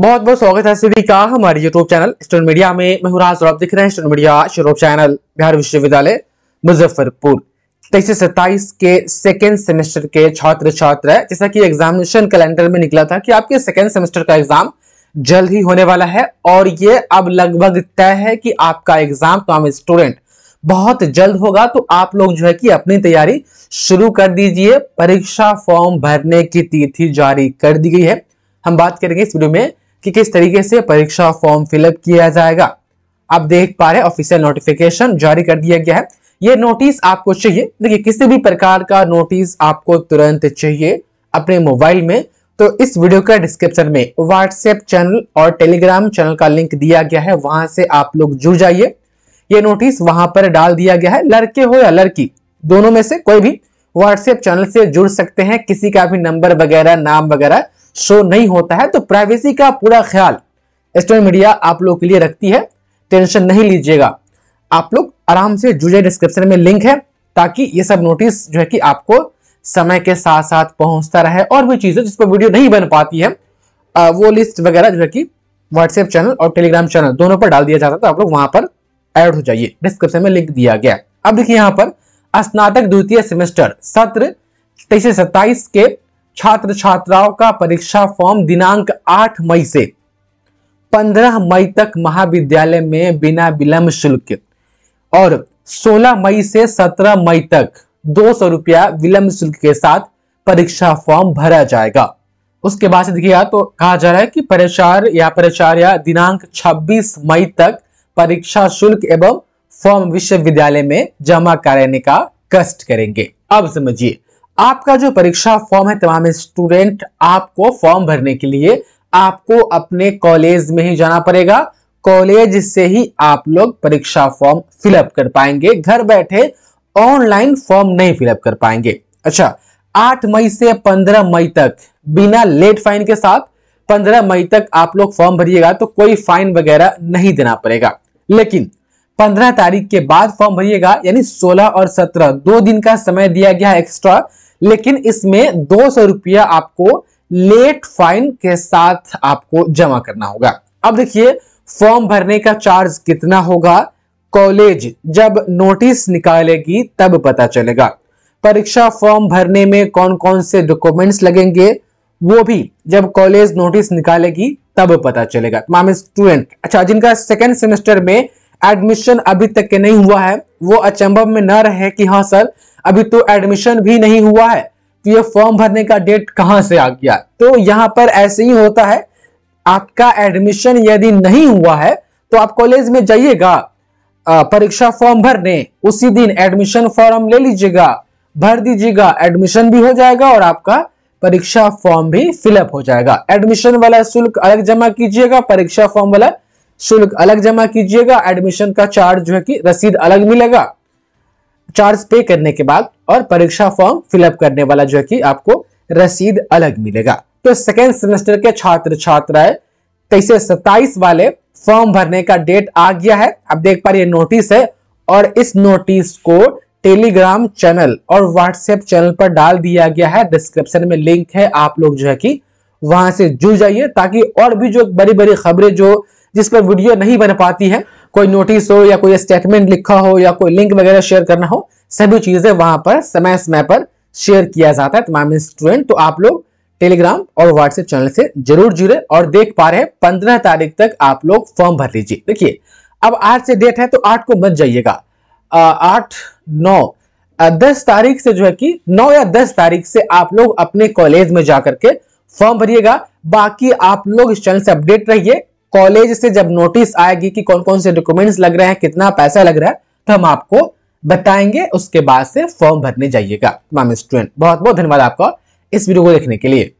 बहुत बहुत स्वागत है सभी का हमारे यूट्यूब चैनल स्टोन मीडिया में मैं हुराज और आप देख रहे हैं स्टोन मीडिया शुरू चैनल बिहार विश्वविद्यालय मुजफ्फरपुर तेईस से सत्ताईस के सेकेंड सेमेस्टर के छात्र छात्र है जैसा कि एग्जामिनेशन कैलेंडर में निकला था कि आपके सेकेंड सेमेस्टर का एग्जाम जल्द ही होने वाला है और ये अब लगभग तय है कि आपका एग्जाम तमाम स्टूडेंट बहुत जल्द होगा तो आप लोग जो है कि अपनी तैयारी शुरू कर दीजिए परीक्षा फॉर्म भरने की तिथि जारी कर दी गई है हम बात करेंगे इस वीडियो में कि किस तरीके से परीक्षा फॉर्म फिलअप किया जाएगा आप देख पा रहे ऑफिशियल नोटिफिकेशन जारी कर दिया गया है ये नोटिस आपको चाहिए देखिए किसी भी प्रकार का नोटिस आपको तुरंत चाहिए अपने मोबाइल में तो इस वीडियो का डिस्क्रिप्शन में व्हाट्सएप चैनल और टेलीग्राम चैनल का लिंक दिया गया है वहां से आप लोग जुड़ जाइए ये नोटिस वहां पर डाल दिया गया है लड़के हो या लड़की दोनों में से कोई भी व्हाट्सएप चैनल से जुड़ सकते हैं किसी का भी नंबर वगैरह नाम वगैरह शो नहीं होता है तो प्राइवेसी का पूरा ख्याल स्टोरी मीडिया आप लोग के लिए रखती है टेंशन नहीं लीजिएगा आप लोग आराम से जुड़े डिस्क्रिप्शन में लिंक है ताकि ये सब नोटिस जो है कि आपको समय के साथ साथ पहुंचता रहे और भी चीज़ें जिस पर वीडियो नहीं बन पाती है वो लिस्ट वगैरह जो है कि व्हाट्सएप चैनल और टेलीग्राम चैनल दोनों पर डाल दिया जाता है तो आप लोग वहां पर ऐड हो जाइए डिस्क्रिप्शन में लिंक दिया गया अब देखिए यहाँ पर स्नातक द्वितीय सेमेस्टर सत्र तेईस सत्ताईस के छात्र छात्राओं का परीक्षा फॉर्म दिनांक 8 मई से 15 मई तक महाविद्यालय में बिना विलंब शुल्क और 16 मई से 17 मई तक दो सौ रुपया विलंब शुल्क के साथ परीक्षा फॉर्म भरा जाएगा उसके बाद से देखिए तो कहा जा रहा है कि परीक्षार या परीक्षार्या दिनांक 26 मई तक परीक्षा शुल्क एवं फॉर्म विश्वविद्यालय में जमा कराने का कष्ट करेंगे अब समझिए आपका जो परीक्षा फॉर्म है तमाम स्टूडेंट आपको फॉर्म भरने के लिए आपको अपने कॉलेज में ही जाना पड़ेगा कॉलेज से ही आप लोग परीक्षा फॉर्म फिलअप कर पाएंगे घर बैठे ऑनलाइन फॉर्म नहीं फिलअप कर पाएंगे अच्छा 8 मई से 15 मई तक बिना लेट फाइन के साथ 15 मई तक आप लोग फॉर्म भरिएगा तो कोई फाइन वगैरह नहीं देना पड़ेगा लेकिन 15 तारीख के बाद फॉर्म भरिएगा यानी 16 और 17 दो दिन का समय दिया गया एक्स्ट्रा लेकिन इसमें दो सौ रुपया आपको लेट फाइन के साथ आपको जमा करना होगा अब देखिए फॉर्म भरने का चार्ज कितना होगा कॉलेज जब नोटिस निकालेगी तब पता चलेगा परीक्षा फॉर्म भरने में कौन कौन से डॉक्यूमेंट्स लगेंगे वो भी जब कॉलेज नोटिस निकालेगी तब पता चलेगा माम स्टूडेंट अच्छा जिनका सेकेंड सेमेस्टर में एडमिशन अभी तक के नहीं हुआ है वो अचंभव में न रहे कि हाँ सर अभी तो एडमिशन भी नहीं हुआ है तो ये फॉर्म भरने का डेट कहाँ से आ गया तो यहाँ पर ऐसे ही होता है आपका एडमिशन यदि नहीं हुआ है तो आप कॉलेज में जाइएगा परीक्षा फॉर्म भरने उसी दिन एडमिशन फॉर्म ले लीजिएगा भर दीजिएगा एडमिशन भी हो जाएगा और आपका परीक्षा फॉर्म भी फिलअप हो जाएगा एडमिशन वाला शुल्क अलग जमा कीजिएगा परीक्षा फॉर्म वाला शुल्क अलग जमा कीजिएगा एडमिशन का चार्ज जो है कि रसीद अलग मिलेगा चार्ज पे करने के बाद और परीक्षा फॉर्म फिलअप करने वाला जो है कि आपको रसीद अलग मिलेगा तो सेकेंड सेमेस्टर के छात्र छात्राएं तेईस सत्ताईस वाले फॉर्म भरने का डेट आ गया है आप देख पा रहे नोटिस है और इस नोटिस को टेलीग्राम चैनल और व्हाट्सएप चैनल पर डाल दिया गया है डिस्क्रिप्शन में लिंक है आप लोग जो है कि वहां से जुड़ जाइए ताकि और भी जो बड़ी बड़ी खबरें जो जिस पर वीडियो नहीं बन पाती है कोई नोटिस हो या कोई स्टेटमेंट लिखा हो या कोई लिंक वगैरह शेयर करना हो सभी चीजें वहां पर समय समय पर शेयर किया जाता है तमाम स्टूडेंट तो आप लोग टेलीग्राम और व्हाट्सएप चैनल से जरूर जुड़े और देख पा रहे हैं पंद्रह तारीख तक आप लोग फॉर्म भर लीजिए देखिए अब आज से डेट है तो आठ को मत जाइएगा आठ नौ दस तारीख से जो है कि नौ या दस तारीख से आप लोग अपने कॉलेज में जाकर के फॉर्म भरिएगा बाकी आप लोग इस चैनल से अपडेट रहिए कॉलेज से जब नोटिस आएगी कि कौन कौन से डॉक्यूमेंट्स लग रहे हैं कितना पैसा लग रहा है तो हम आपको बताएंगे उसके बाद से फॉर्म भरने जाइएगा तमाम स्टूडेंट बहुत बहुत धन्यवाद आपका इस वीडियो को देखने के लिए